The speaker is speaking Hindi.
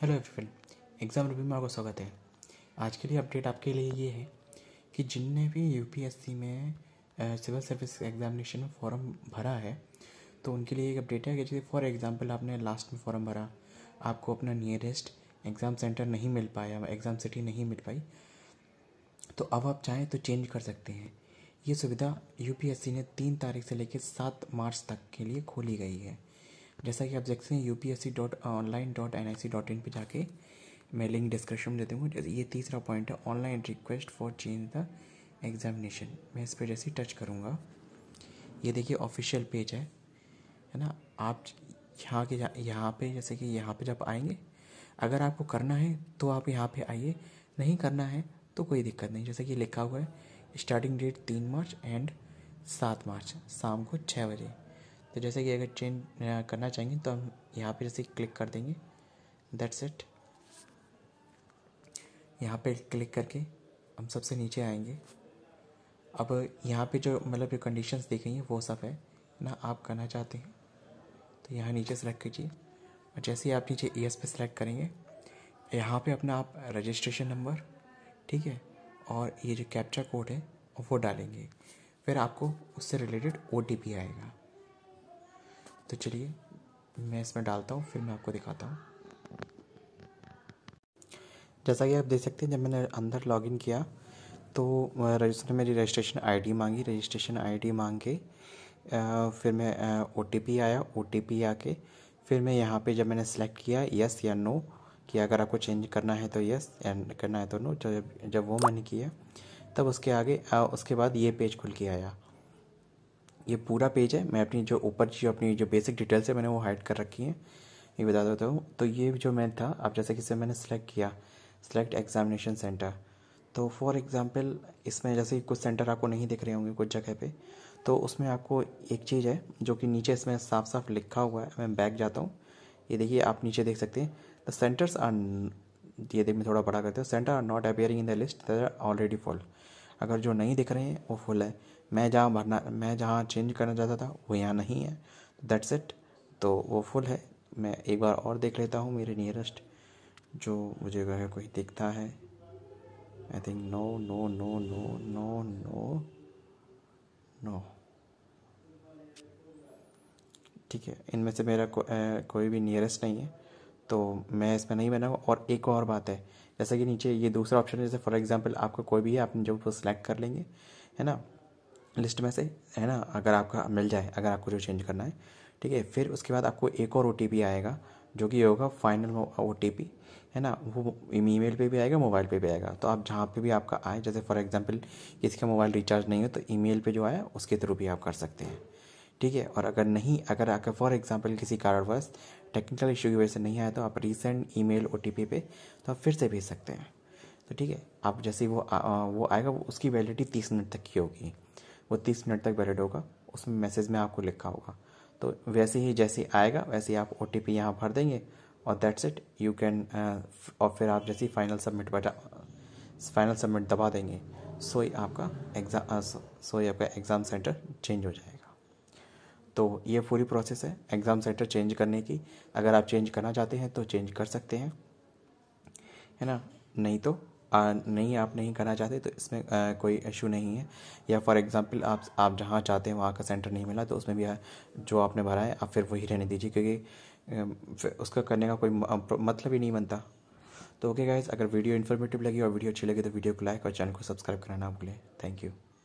हेलो एवरीवन एग्ज़ाम रिव्यू में आपका स्वागत है आज के लिए अपडेट आपके लिए ये है कि जिनने भी यूपीएससी में सिविल सर्विस एग्जामिनेशन फॉर्म भरा है तो उनके लिए एक अपडेट है कि जैसे फॉर एग्ज़ाम्पल आपने लास्ट में फॉर्म भरा आपको अपना नियरेस्ट एग्ज़ाम सेंटर नहीं मिल पाया एग्ज़ाम सिटी नहीं मिल पाई तो अब आप चाहें तो चेंज कर सकते हैं ये सुविधा यूपीएससी ने तीन तारीख से लेकर सात मार्च तक के लिए खोली गई है जैसा कि आप देख सकते हैं U P S C dot online dot N I C dot in पर जाके मैं लिंक डिस्क्रिप्शन में दे दूँगा ये तीसरा पॉइंट है online request for change the examination मैं इस पर जैसे टच करूँगा ये देखिए ऑफिशियल पेज है है ना आप यहाँ के यहाँ पे जैसे कि यहाँ पे जब आएंगे अगर आपको करना है तो आप यहाँ पे आइए नहीं करना है तो कोई दिक्कत नहीं जैसे कि लिखा हुआ है स्टार्टिंग डेट तीन मार्च एंड सात मार्च शाम को छः बजे तो जैसे कि अगर चेंज करना चाहेंगे तो हम यहाँ पर जैसे क्लिक कर देंगे दैट्स इट यहाँ पे क्लिक करके हम सबसे नीचे आएंगे अब यहाँ पे जो मतलब जो कंडीशंस देखेंगे वो सब है ना आप करना चाहते हैं तो यहाँ नीचे सेलेक्ट कीजिए और जैसे ही आप नीचे ई एस पे सेलेक्ट करेंगे यहाँ पे अपना आप रजिस्ट्रेशन नंबर ठीक है और ये जो कैप्चा कोड है वो डालेंगे फिर आपको उससे रिलेटेड ओ आएगा तो चलिए मैं इसमें डालता हूँ फिर मैं आपको दिखाता हूँ जैसा कि आप देख सकते हैं जब मैंने अंदर लॉगिन किया तो रजिस्टर मेरी रजिस्ट्रेशन आईडी मांगी रजिस्ट्रेशन आईडी मांग के फिर मैं ओ आया ओ आके फिर मैं यहाँ पे जब मैंने सेलेक्ट किया यस या नो कि अगर आपको चेंज करना है तो यस एंड करना है तो नो तो जब जब वो मैंने किया तब उसके आगे उसके बाद ये पेज खुल के आया ये पूरा पेज है मैं अपनी जो ऊपर जो अपनी जो बेसिक डिटेल्स है मैंने वो हाइड कर रखी है ये बता देता हूँ तो ये जो मैं था अब जैसे कि मैंने सेलेक्ट किया सेलेक्ट एग्जामिनेशन सेंटर तो फॉर एग्ज़ाम्पल इसमें जैसे कुछ सेंटर आपको नहीं दिख रहे होंगे कुछ जगह पे तो उसमें आपको एक चीज़ है जो कि नीचे इसमें साफ साफ लिखा हुआ है मैं बैक जाता हूँ ये देखिए आप नीचे देख सकते हैं द सेंटर्स आर ये देख मैं थोड़ा बड़ा करते हो centre are not appearing in the list there are already fall अगर जो नहीं दिख रहे हैं वो फुल है मैं जहाँ भरना मैं जहाँ चेंज करना चाहता था वो यहाँ नहीं है दैट्स इट तो वो फुल है मैं एक बार और देख लेता हूँ मेरे नियरेस्ट जो मुझे वह कोई दिखता है I think no no no no no no no ठीक है इनमें से मेरा को, ए, कोई भी नियरेस्ट नहीं है तो मैं इसमें नहीं बनाऊँगा और एक और बात है जैसा कि नीचे ये दूसरा ऑप्शन है जैसे फॉर एग्जाम्पल आपका कोई भी है आप जब वो सिलेक्ट कर लेंगे है ना लिस्ट में से है ना अगर आपका मिल जाए अगर आपको जो चेंज करना है ठीक है फिर उसके बाद आपको एक और ओ आएगा जो कि होगा फाइनल ओ है ना वो ई मेल पर भी आएगा मोबाइल पे भी आएगा तो आप जहाँ पे भी आपका आए जैसे फॉर एग्जांपल किसी का मोबाइल रिचार्ज नहीं हो तो मेल पर जो आया उसके थ्रू भी आप कर सकते हैं ठीक है और अगर नहीं अगर आकर फॉर एग्जाम्पल किसी कारणवश टेक्निकल इशू की वजह से नहीं आया तो आप रिसेंट ईमेल ओ पे तो आप फिर से भेज सकते हैं तो ठीक है आप जैसे वो आ, आ वो आएगा वो उसकी वैलिडिटी तीस मिनट तक की होगी वो तीस मिनट तक वैलिड होगा उसमें मैसेज में आपको लिखा होगा तो वैसे ही जैसे आएगा वैसे ही आप ओ टी पी यहाँ भर देंगे और दैट्स इट यू कैन और फिर आप जैसे फाइनल सबमिट बटा फाइनल सबमिट दबा देंगे सो ही आपका एग्ज़ाम सो uh, ही आपका एग्ज़ाम सेंटर चेंज हो जाएगा तो ये पूरी प्रोसेस है एग्ज़ाम सेंटर चेंज करने की अगर आप चेंज करना चाहते हैं तो चेंज कर सकते हैं है ना नहीं तो आ, नहीं आप नहीं करना चाहते तो इसमें आ, कोई इशू नहीं है या फॉर एग्ज़ाम्पल आप आप जहाँ चाहते हैं वहाँ का सेंटर नहीं मिला तो उसमें भी आ, जो आपने भरा है आप फिर वही रहने दीजिए क्योंकि उसका करने का कोई मतलब ही नहीं बनता तो ओके गाइज अगर वीडियो इन्फॉर्मेटिव लगी और वीडियो अच्छी लगी तो वीडियो को लाइक और चैनल को सब्सक्राइब करना ना भूलें थैंक यू